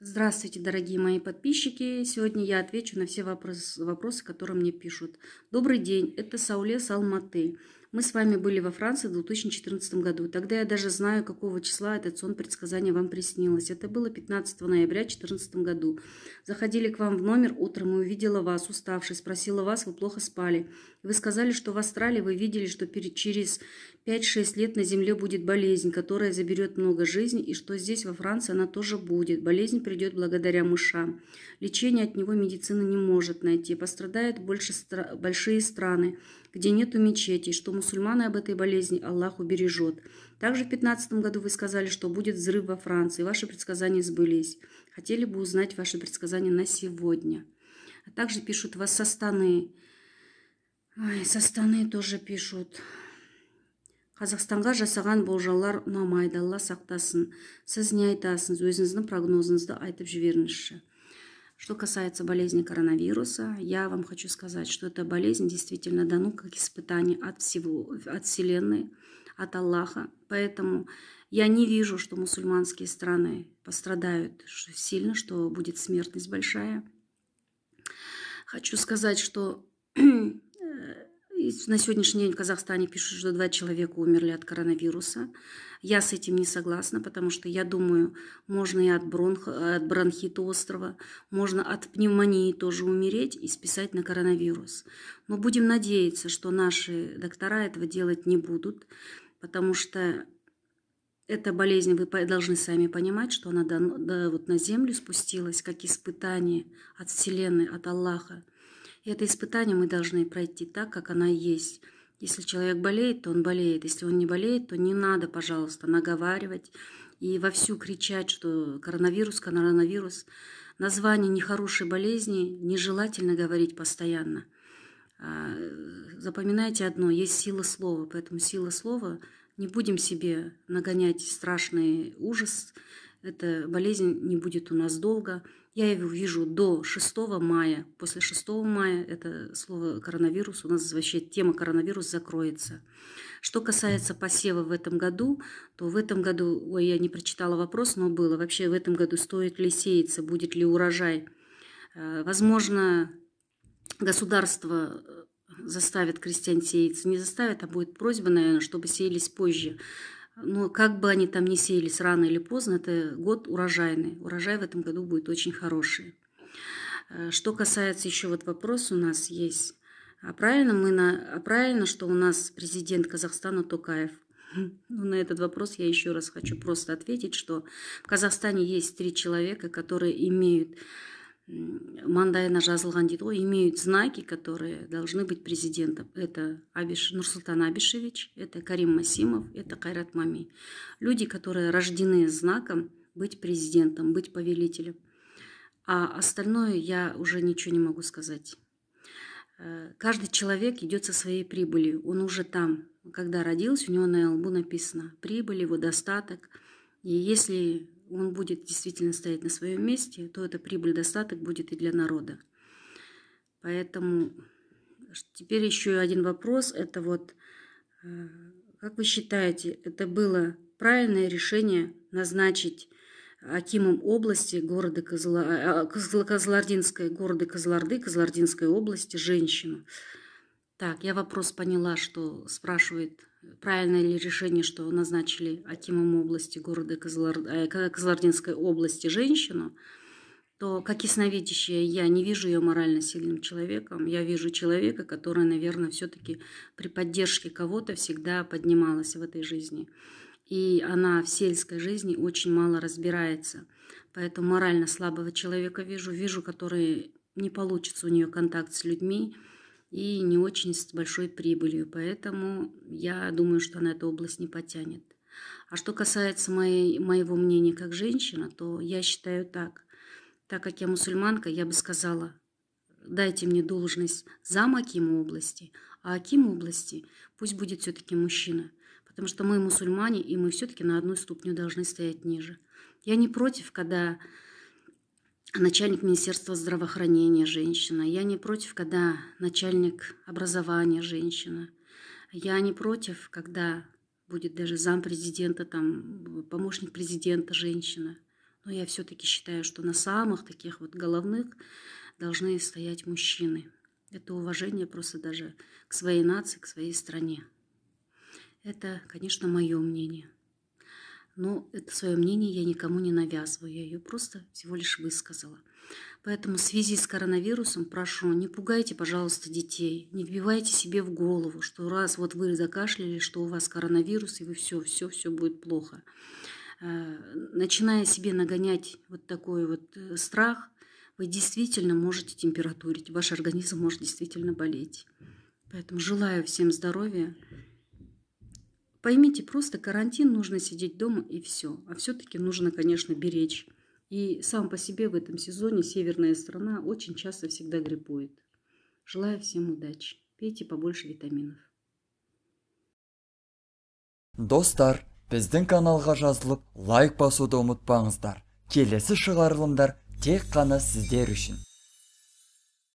Здравствуйте, дорогие мои подписчики! Сегодня я отвечу на все вопросы, вопросы которые мне пишут. Добрый день, это Сауле Салматы. Мы с вами были во Франции в 2014 году. Тогда я даже знаю, какого числа этот сон предсказания вам приснилось. Это было 15 ноября 2014 году. Заходили к вам в номер утром и увидела вас, уставший, Спросила вас, вы плохо спали. Вы сказали, что в Австралии вы видели, что перед, через 5-6 лет на Земле будет болезнь, которая заберет много жизни, и что здесь, во Франции, она тоже будет. Болезнь придет благодаря мышам. Лечение от него медицина не может найти. Пострадают больше стра большие страны где нету мечетей, что мусульманы об этой болезни Аллах убережет. Также в 2015 году вы сказали, что будет взрыв во Франции. Ваши предсказания сбылись. Хотели бы узнать ваши предсказания на сегодня. А также пишут вас со Станы. Ай, со Станы тоже пишут. қазақстанға жасаған болжаулар ұнамайды алла сақтасын сіз не айтасыз өзіңіздің прогнозыңызды айтып жіберіңізші что касается болезни коронавируса, я вам хочу сказать, что эта болезнь действительно дана ну как испытание от всего, от Вселенной, от Аллаха. Поэтому я не вижу, что мусульманские страны пострадают сильно, что будет смертность большая. Хочу сказать, что на сегодняшний день в Казахстане пишут, что два человека умерли от коронавируса. Я с этим не согласна, потому что я думаю, можно и от, бронх, от бронхита острова, можно от пневмонии тоже умереть и списать на коронавирус. Но будем надеяться, что наши доктора этого делать не будут, потому что эта болезнь, вы должны сами понимать, что она да, да, вот на землю спустилась, как испытание от Вселенной, от Аллаха. И это испытание мы должны пройти так, как она есть. Если человек болеет, то он болеет. Если он не болеет, то не надо, пожалуйста, наговаривать и вовсю кричать, что коронавирус, коронавирус. Название нехорошей болезни нежелательно говорить постоянно. А, запоминайте одно, есть сила слова, поэтому сила слова, не будем себе нагонять страшный ужас, эта болезнь не будет у нас долго. Я его вижу до 6 мая. После 6 мая это слово коронавирус, у нас вообще тема коронавирус закроется. Что касается посева в этом году, то в этом году, ой, я не прочитала вопрос, но было, вообще в этом году стоит ли сеяться, будет ли урожай. Э, возможно, государство э, заставит крестьян сеяться, не заставит, а будет просьба, наверное, чтобы сеялись позже. Но как бы они там ни сеялись рано или поздно, это год урожайный. Урожай в этом году будет очень хороший. Э, что касается еще вот вопрос у нас есть. А правильно, мы на, а правильно, что у нас президент Казахстана Токаев. Ну, на этот вопрос я еще раз хочу просто ответить, что в Казахстане есть три человека, которые имеют мандайына жазылған дейді ғой имеют знаки которые должны быть президентом это абиш нурсултан абишевич это карим масимов это кайрат мами люди которые рождены знаком быть президентом быть повелителем а остальное я уже ничего не могу сказать э, каждый человек идет со своей прибылью он уже там когда родился у него на лбу написано прибыль его достаток и если он будет действительно стоять на своем месте, то это прибыль, достаток будет и для народа. Поэтому теперь еще один вопрос. Это вот, э, как вы считаете, это было правильное решение назначить Акимом области города Козла, э, а, Козлординской, города Козлорды, Козлординской области женщину. Так, я вопрос поняла, что спрашивает правильное ли решение, что назначили Акимом области города Козлор... Э, Козлординской области женщину, то как ясновидящая я не вижу ее морально сильным человеком. Я вижу человека, который, наверное, все-таки при поддержке кого-то всегда поднималась в этой жизни. И она в сельской жизни очень мало разбирается. Поэтому морально слабого человека вижу, вижу, который не получится у нее контакт с людьми, и не очень с большой прибылью. Поэтому я думаю, что она эту область не потянет. А что касается моей, моего мнения как женщина, то я считаю так. Так как я мусульманка, я бы сказала, дайте мне должность зам Аким области, а Аким области пусть будет все-таки мужчина. Потому что мы мусульмане, и мы все-таки на одну ступню должны стоять ниже. Я не против, когда начальник Министерства здравоохранения женщина. Я не против, когда начальник образования женщина. Я не против, когда будет даже зам президента, там, помощник президента женщина. Но я все-таки считаю, что на самых таких вот головных должны стоять мужчины. Это уважение просто даже к своей нации, к своей стране. Это, конечно, мое мнение но это свое мнение я никому не навязываю, я ее просто всего лишь высказала. Поэтому в связи с коронавирусом прошу, не пугайте, пожалуйста, детей, не вбивайте себе в голову, что раз вот вы закашляли, что у вас коронавирус, и вы все, все, все будет плохо. Э, начиная себе нагонять вот такой вот э, страх, вы действительно можете температурить, ваш организм может действительно болеть. Поэтому желаю всем здоровья. Поймите, просто карантин нужно сидеть дома и все. А все-таки нужно, конечно, беречь. И сам по себе в этом сезоне северная страна очень часто всегда гриппует. Желаю всем удачи. Пейте побольше витаминов. Достар, біздің каналға жазылып, лайк басуды ұмытпаңыздар. Келесі шығарылымдар тек қана сіздер үшін.